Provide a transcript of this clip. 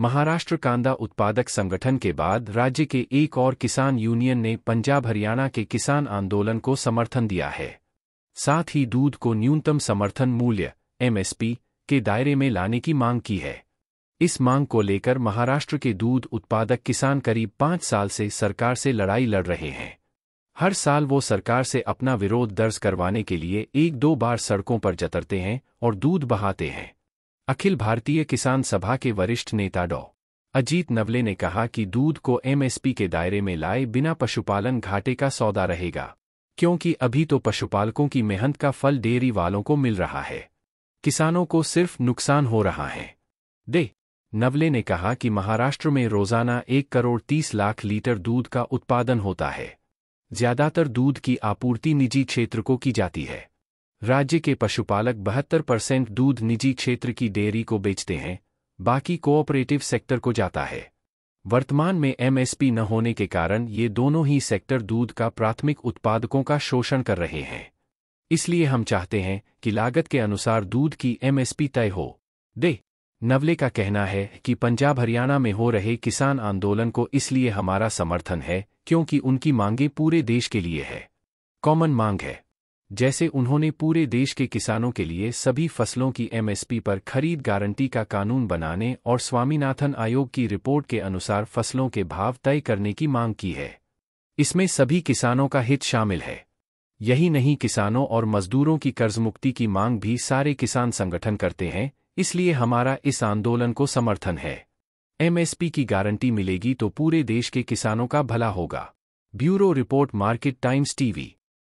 महाराष्ट्र कांदा उत्पादक संगठन के बाद राज्य के एक और किसान यूनियन ने पंजाब हरियाणा के किसान आंदोलन को समर्थन दिया है साथ ही दूध को न्यूनतम समर्थन मूल्य एमएसपी के दायरे में लाने की मांग की है इस मांग को लेकर महाराष्ट्र के दूध उत्पादक किसान करीब पाँच साल से सरकार से लड़ाई लड़ रहे हैं हर साल वो सरकार से अपना विरोध दर्ज करवाने के लिए एक दो बार सड़कों पर जतरते हैं और दूध बहाते हैं अखिल भारतीय किसान सभा के वरिष्ठ नेता डॉ अजीत नवले ने कहा कि दूध को एमएसपी के दायरे में लाए बिना पशुपालन घाटे का सौदा रहेगा क्योंकि अभी तो पशुपालकों की मेहनत का फल डेयरी वालों को मिल रहा है किसानों को सिर्फ नुकसान हो रहा है दे नवले ने कहा कि महाराष्ट्र में रोजाना एक करोड़ तीस लाख लीटर दूध का उत्पादन होता है ज्यादातर दूध की आपूर्ति निजी क्षेत्र को की जाती है राज्य के पशुपालक बहत्तर परसेंट दूध निजी क्षेत्र की डेयरी को बेचते हैं बाकी कोऑपरेटिव सेक्टर को जाता है वर्तमान में एमएसपी न होने के कारण ये दोनों ही सेक्टर दूध का प्राथमिक उत्पादकों का शोषण कर रहे हैं इसलिए हम चाहते हैं कि लागत के अनुसार दूध की एमएसपी तय हो दे नवले का कहना है कि पंजाब हरियाणा में हो रहे किसान आंदोलन को इसलिए हमारा समर्थन है क्योंकि उनकी मांगे पूरे देश के लिए है कॉमन मांग है जैसे उन्होंने पूरे देश के किसानों के लिए सभी फसलों की एमएसपी पर खरीद गारंटी का कानून बनाने और स्वामीनाथन आयोग की रिपोर्ट के अनुसार फसलों के भाव तय करने की मांग की है इसमें सभी किसानों का हित शामिल है यही नहीं किसानों और मजदूरों की कर्जमुक्ति की मांग भी सारे किसान संगठन करते हैं इसलिए हमारा इस आंदोलन को समर्थन है एमएसपी की गारंटी मिलेगी तो पूरे देश के किसानों का भला होगा bureau report market times TV